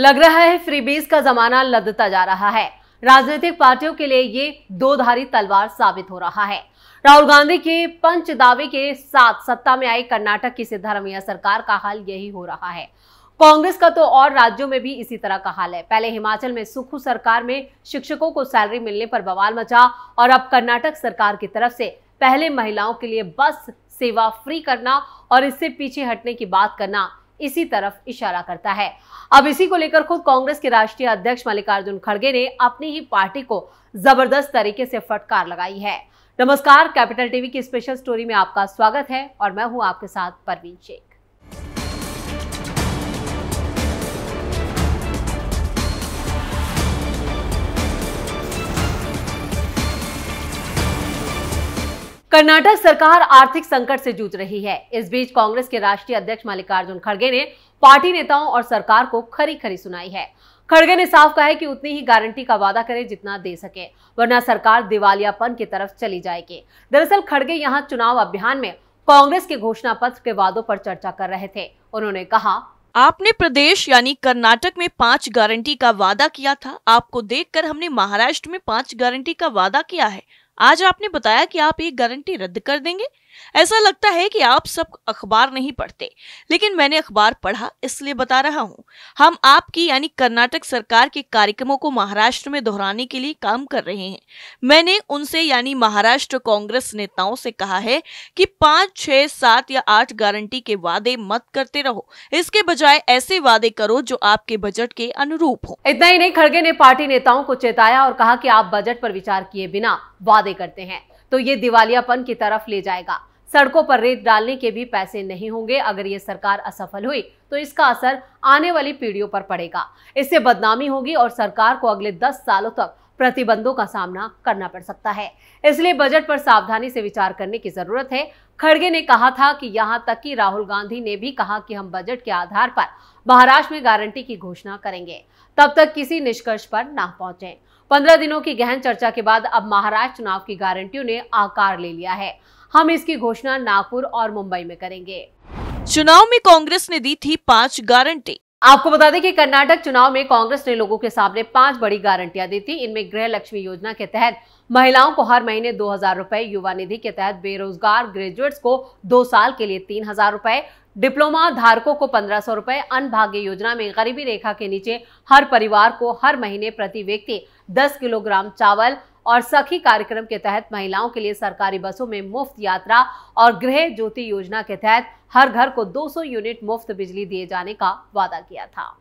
लग रहा है फ्रीबीज का जमाना लदता जा रहा है राजनीतिक पार्टियों के लिए ये दो धारी तलवार साबित हो रहा है राहुल गांधी के पंच दावे के साथ सत्ता में आई कर्नाटक की सिद्धारमैया सरकार का हाल यही हो रहा है कांग्रेस का तो और राज्यों में भी इसी तरह का हाल है पहले हिमाचल में सुखू सरकार में शिक्षकों को सैलरी मिलने पर बवाल मचा और अब कर्नाटक सरकार की तरफ से पहले महिलाओं के लिए बस सेवा फ्री करना और इससे पीछे हटने की बात करना इसी तरफ इशारा करता है अब इसी को लेकर खुद कांग्रेस के राष्ट्रीय अध्यक्ष मल्लिकार्जुन खड़गे ने अपनी ही पार्टी को जबरदस्त तरीके से फटकार लगाई है नमस्कार कैपिटल टीवी की स्पेशल स्टोरी में आपका स्वागत है और मैं हूं आपके साथ परवीन शेख कर्नाटक सरकार आर्थिक संकट से जूझ रही है इस बीच कांग्रेस के राष्ट्रीय अध्यक्ष मल्लिकार्जुन खड़गे ने पार्टी नेताओं और सरकार को खरी खरी सुनाई है खड़गे ने साफ कहा है कि उतनी ही गारंटी का वादा करें जितना दे सके वरना सरकार दिवालियापन की तरफ चली जाएगी दरअसल खड़गे यहाँ चुनाव अभियान में कांग्रेस के घोषणा पत्र के वादों पर चर्चा कर रहे थे उन्होंने कहा आपने प्रदेश यानी कर्नाटक में पांच गारंटी का वादा किया था आपको देखकर हमने महाराष्ट्र में पांच गारंटी का वादा किया है आज आपने बताया कि आप ये गारंटी रद्द कर देंगे ऐसा लगता है कि आप सब अखबार नहीं पढ़ते लेकिन मैंने अखबार पढ़ा इसलिए बता रहा हूँ हम आपकी यानी कर्नाटक सरकार के कार्यक्रमों को महाराष्ट्र में दोहराने के लिए काम कर रहे हैं मैंने उनसे यानी महाराष्ट्र कांग्रेस नेताओं से कहा है कि पांच छह सात या आठ गारंटी के वादे मत करते रहो इसके बजाय ऐसे वादे करो जो आपके बजट के अनुरूप हो इतना ही नहीं खड़गे ने पार्टी नेताओं को चेताया और कहा की आप बजट पर विचार किए बिना वादे करते हैं तो ये दिवालियापन की तरफ ले जाएगा सड़कों पर रेत डालने के भी पैसे नहीं होंगे अगर ये सरकार असफल हुई तो इसका असर आने वाली पीढ़ियों पर पड़ेगा इससे बदनामी होगी और सरकार को अगले दस सालों तक प्रतिबंधों का सामना करना पड़ सकता है इसलिए बजट पर सावधानी से विचार करने की जरूरत है खड़गे ने कहा था कि यहां तक कि राहुल गांधी ने भी कहा कि हम बजट के आधार पर महाराष्ट्र में गारंटी की घोषणा करेंगे तब तक किसी निष्कर्ष पर ना पहुंचे पंद्रह दिनों की गहन चर्चा के बाद अब महाराष्ट्र चुनाव की गारंटियों ने आकार ले लिया है हम इसकी घोषणा नागपुर और मुंबई में करेंगे चुनाव में कांग्रेस ने दी थी पाँच गारंटी आपको बता दें कि कर्नाटक चुनाव में कांग्रेस ने लोगों के सामने पांच बड़ी गारंटियां दी थी इनमें गृह लक्ष्मी योजना के तहत महिलाओं को हर महीने दो हजार रुपए युवा निधि के तहत बेरोजगार ग्रेजुएट्स को दो साल के लिए तीन हजार रुपए डिप्लोमा धारकों को पंद्रह सौ रुपए अनभाग्य भाग्य योजना में गरीबी रेखा के नीचे हर परिवार को हर महीने प्रति व्यक्ति दस किलोग्राम चावल और सखी कार्यक्रम के तहत महिलाओं के लिए सरकारी बसों में मुफ्त यात्रा और गृह ज्योति योजना के तहत हर घर को 200 यूनिट मुफ्त बिजली दिए जाने का वादा किया था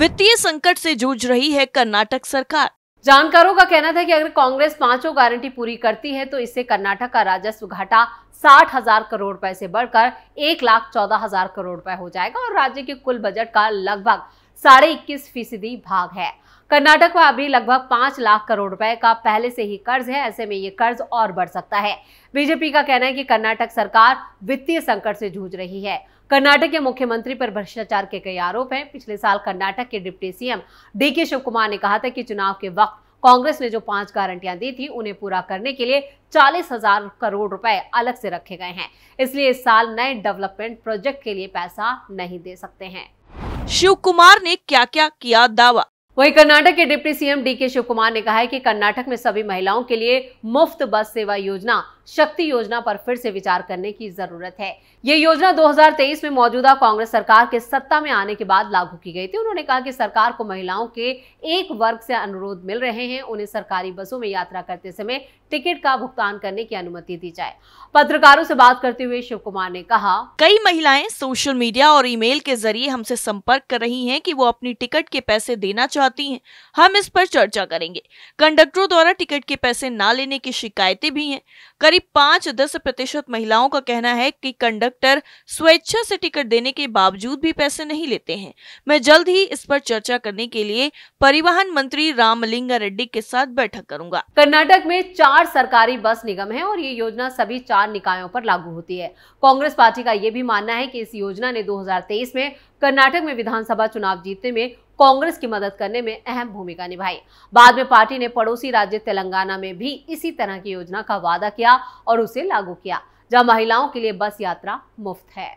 वित्तीय संकट से जूझ रही है कर्नाटक सरकार जानकारों का कहना था कि अगर कांग्रेस पांचों गारंटी पूरी करती है तो इससे कर्नाटक का राजस्व घाटा साठ हजार करोड़ रुपए से बढ़कर एक लाख चौदह हजार करोड़ रुपए हो जाएगा और राज्य के कुल बजट का लगभग साढ़े इक्कीस फीसदी भाग है कर्नाटक में अभी लगभग पांच लाख करोड़ रुपए का पहले से ही कर्ज है ऐसे में ये कर्ज और बढ़ सकता है बीजेपी का कहना है कि कर्नाटक सरकार वित्तीय संकट से जूझ रही है कर्नाटक के मुख्यमंत्री पर भ्रष्टाचार के कई आरोप हैं पिछले साल कर्नाटक के डिप्टी सीएम डी के शिव कुमार ने कहा था कि चुनाव के वक्त कांग्रेस ने जो पांच गारंटियां दी थी उन्हें पूरा करने के लिए चालीस हजार करोड़ रुपए अलग से रखे गए हैं इसलिए इस साल नए डेवलपमेंट प्रोजेक्ट के लिए पैसा नहीं दे सकते हैं शिव कुमार ने क्या क्या किया दावा वहीं कर्नाटक के डिप्टी सीएम डी के शिव कुमार ने कहा है कि कर्नाटक में सभी महिलाओं के लिए मुफ्त बस सेवा योजना शक्ति योजना पर फिर से विचार करने की जरूरत है ये योजना 2023 में मौजूदा कांग्रेस सरकार के सत्ता में आने के बाद लागू की गई थी उन्होंने कहा कि सरकार को महिलाओं के एक वर्ग से अनुरोध मिल रहे हैं उन्हें सरकारी बसों में यात्रा करते समय टिकट का भुगतान करने की अनुमति दी जाए पत्रकारों से बात करते हुए शिव कुमार ने कहा कई महिलाएं सोशल मीडिया और ईमेल के जरिए हमसे संपर्क कर रही है की वो अपनी टिकट के पैसे देना चाहते जाती हैं हम इस पर चर्चा करेंगे कंडक्टरों द्वारा टिकट के पैसे ना लेने की शिकायतें भी हैं करीब पाँच दस प्रतिशत महिलाओं का कहना है कि कंडक्टर स्वेच्छा से टिकट देने के बावजूद भी पैसे नहीं लेते हैं मैं जल्द ही इस पर चर्चा करने के लिए परिवहन मंत्री रामलिंगा रेड्डी के साथ बैठक करूंगा कर्नाटक में चार सरकारी बस निगम है और ये योजना सभी चार निकायों पर लागू होती है कांग्रेस पार्टी का ये भी मानना है कि इस योजना ने 2023 में कर्नाटक में विधानसभा चुनाव जीतने में कांग्रेस की मदद करने में अहम भूमिका निभाई बाद में पार्टी ने पड़ोसी राज्य तेलंगाना में भी इसी तरह की योजना का वादा किया और उसे लागू किया जहाँ महिलाओं के लिए बस यात्रा मुफ्त है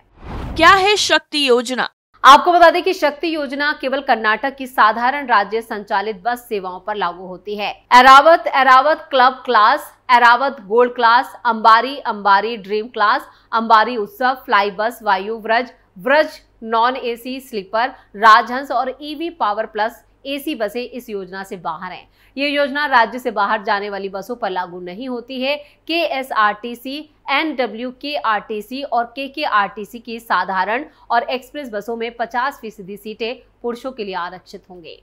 क्या है शक्ति योजना आपको बता दें कि शक्ति योजना केवल कर्नाटक की साधारण राज्य संचालित बस सेवाओं पर लागू होती है Airavat Airavat club class Airavat gold class अंबारी अंबारी dream class अंबारी उत्सव फ्लाई बस वायु Vraj Braj non AC sleeper राजहंस और ईवी पावर प्लस एसी बसें इस योजना से बाहर हैं ये योजना राज्य से बाहर जाने वाली बसों पर लागू नहीं होती है K S R T C N W K R T C और के के आर टी सी की साधारण और एक्सप्रेस बसों में 50 फीसदी सीटें पुरुषों के लिए आरक्षित होंगे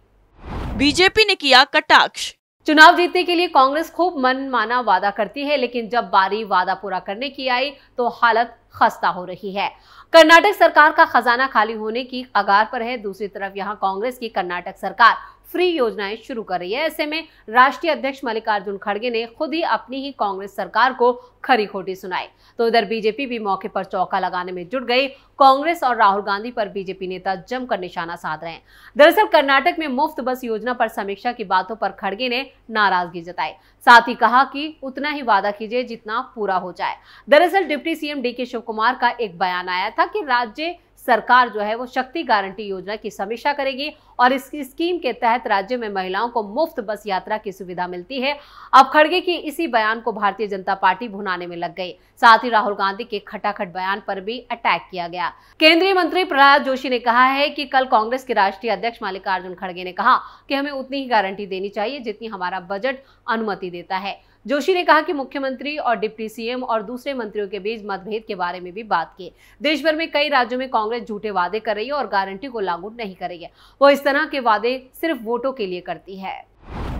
बीजेपी ने किया कटाक्ष चुनाव जीतने के लिए कांग्रेस खूब मन माना वादा करती है लेकिन जब बारी वादा पूरा करने की आई तो हालत खस्ता हो रही है कर्नाटक सरकार का खजाना खाली होने की कगार पर है दूसरी तरफ यहां कांग्रेस की कर्नाटक सरकार फ्री योजनाएं शुरू कर रही है ऐसे में राष्ट्रीय अध्यक्ष मल्लिकार्जुन खड़गे ने खुद ही अपनी ही कांग्रेस सरकार को खरी खोटी सुनाई तो उधर बीजेपी भी मौके पर चौका लगाने में जुट गई कांग्रेस और राहुल गांधी पर बीजेपी नेता जमकर निशाना साध रहे हैं दरअसल कर्नाटक में मुफ्त बस योजना पर समीक्षा की बातों पर खड़गे ने नाराजगी जताई साथ ही कहा कि उतना ही वादा कीजिए जितना पूरा हो जाए दरअसल डिप्टी सीएम डी के शिव कुमार का एक बयान आया था कि राज्य सरकार जो है वो शक्ति गारंटी योजना की समीक्षा करेगी और इस स्कीम के तहत राज्य में महिलाओं को मुफ्त बस यात्रा की सुविधा मिलती है अब खड़गे की इसी बयान को भारतीय जनता पार्टी भुनाने में लग गई साथ ही राहुल गांधी के खटाखट बयान पर भी अटैक किया गया केंद्रीय मंत्री प्रहलाद जोशी ने कहा है कि कल कांग्रेस के राष्ट्रीय अध्यक्ष मल्लिकार्जुन खड़गे ने कहा कि हमें उतनी ही गारंटी देनी चाहिए जितनी हमारा बजट अनुमति देता है जोशी ने कहा कि मुख्यमंत्री और डिप्टी सीएम और दूसरे मंत्रियों के बीच मतभेद के बारे में भी बात की देश भर में कई राज्यों में कांग्रेस झूठे वादे कर रही है और गारंटी को लागू नहीं कर रही है वो इस तरह के वादे सिर्फ वोटों के लिए करती है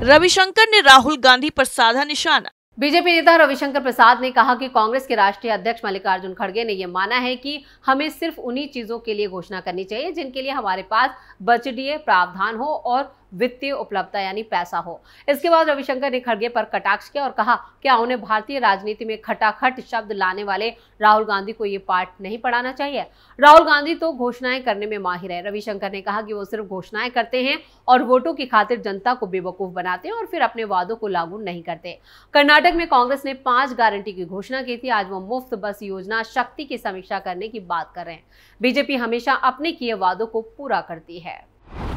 रविशंकर ने राहुल गांधी पर साधा निशाना बीजेपी नेता रविशंकर प्रसाद ने कहा कि कांग्रेस के राष्ट्रीय अध्यक्ष मल्लिकार्जुन खड़गे ने यह माना है कि हमें सिर्फ उन्हीं चीजों के लिए घोषणा करनी चाहिए जिनके लिए हमारे पास बजटीय प्रावधान हो और वित्तीय उपलब्धता यानी पैसा हो इसके बाद रविशंकर ने खड़गे पर कटाक्ष किया और कहा क्या उन्हें भारतीय राजनीति में खटाखट शब्द लाने वाले राहुल गांधी को ये पाठ नहीं पढ़ाना चाहिए राहुल गांधी तो घोषणाएं करने में माहिर है रविशंकर ने कहा कि वो सिर्फ घोषणाएं करते हैं और वोटों की खातिर जनता को बेवकूफ बनाते हैं और फिर अपने वादों को लागू नहीं करते कर्नाटक में कांग्रेस ने पांच गारंटी की घोषणा की थी आज वो मुफ्त बस योजना शक्ति की समीक्षा करने की बात कर रहे हैं बीजेपी हमेशा अपने किए वादों को पूरा करती है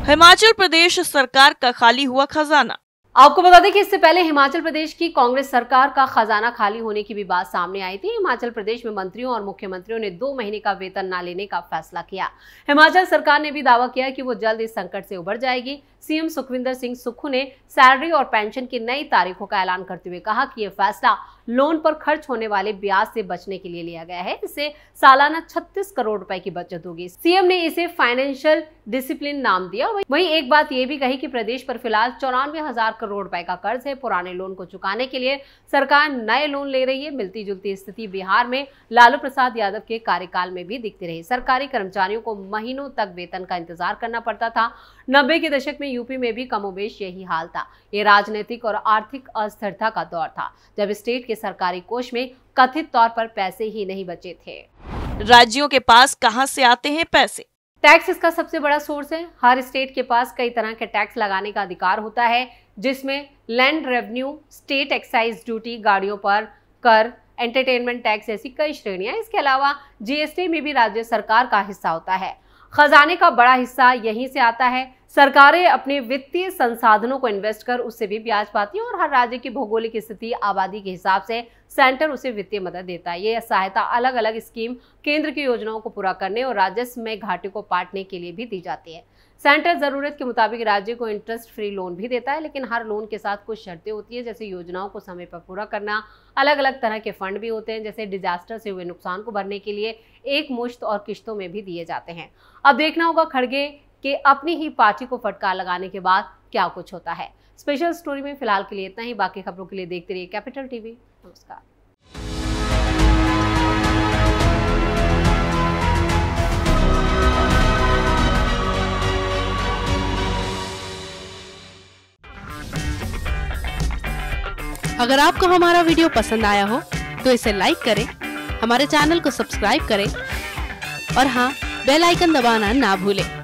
हिमाचल प्रदेश सरकार का खाली हुआ खजाना आपको बता दें कि इससे पहले हिमाचल प्रदेश की कांग्रेस सरकार का खजाना खाली होने की भी बात सामने आई थी हिमाचल प्रदेश में मंत्रियों और मुख्यमंत्रियों ने दो महीने का वेतन न लेने का फैसला किया हिमाचल सरकार ने भी दावा किया कि वो जल्द इस संकट से उबर जाएगी सीएम सुखविंदर सिंह सुक्खू ने सैलरी और पेंशन की नई तारीखों का ऐलान करते हुए कहा कि यह फैसला लोन पर खर्च होने वाले ब्याज से बचने के लिए लिया गया है इससे सालाना 36 करोड़ रुपए की बचत होगी सीएम ने इसे फाइनेंशियल डिसिप्लिन नाम दिया वही एक बात ये भी कही कि प्रदेश पर फिलहाल चौरानवे हजार करोड़ रुपए का कर्ज है पुराने लोन को चुकाने के लिए सरकार नए लोन ले रही है मिलती जुलती स्थिति बिहार में लालू प्रसाद यादव के कार्यकाल में भी दिखती रही सरकारी कर्मचारियों को महीनों तक वेतन का इंतजार करना पड़ता था नब्बे के दशक में यूपी में भी कमोबेश यही हाल था ये राजनीतिक और आर्थिक अस्थिरता का दौर था जब स्टेट के सरकारी कोष में कथित तौर पर पैसे ही नहीं बचे थे राज्यों के पास कहां से आते हैं पैसे टैक्स इसका सबसे बड़ा सोर्स है हर स्टेट के पास कई तरह के टैक्स लगाने का अधिकार होता है जिसमें land revenue state excise duty गाड़ियों पर कर एंटरटेनमेंट टैक्स ऐसी कई श्रेणियां इसके अलावा जीएसटी में भी राज्य सरकार का हिस्सा होता है खजाने का बड़ा हिस्सा यहीं से आता है सरकारें अपने वित्तीय संसाधनों को इन्वेस्ट कर उससे भी ब्याज पाती हैं और हर राज्य की भौगोलिक स्थिति आबादी के हिसाब से सेंटर उसे वित्तीय मदद देता है ये सहायता अलग अलग स्कीम केंद्र की योजनाओं को पूरा करने और राजस्व में घाटे को पाटने के लिए भी दी जाती है सेंटर ज़रूरत के मुताबिक राज्य को इंटरेस्ट फ्री लोन भी देता है लेकिन हर लोन के साथ कुछ शर्तें होती है जैसे योजनाओं को समय पर पूरा करना अलग अलग तरह के फंड भी होते हैं जैसे डिजास्टर से हुए नुकसान को भरने के लिए एक मुश्त और किश्तों में भी दिए जाते हैं अब देखना होगा खड़गे कि अपनी ही पार्टी को फटकार लगाने के बाद क्या कुछ होता है स्पेशल स्टोरी में फिलहाल के लिए इतना ही बाकी खबरों के लिए देखते रहिए कैपिटल टीवी नमस्कार अगर आपको हमारा वीडियो पसंद आया हो तो इसे लाइक करें हमारे चैनल को सब्सक्राइब करें और हाँ बेल आइकन दबाना ना भूलें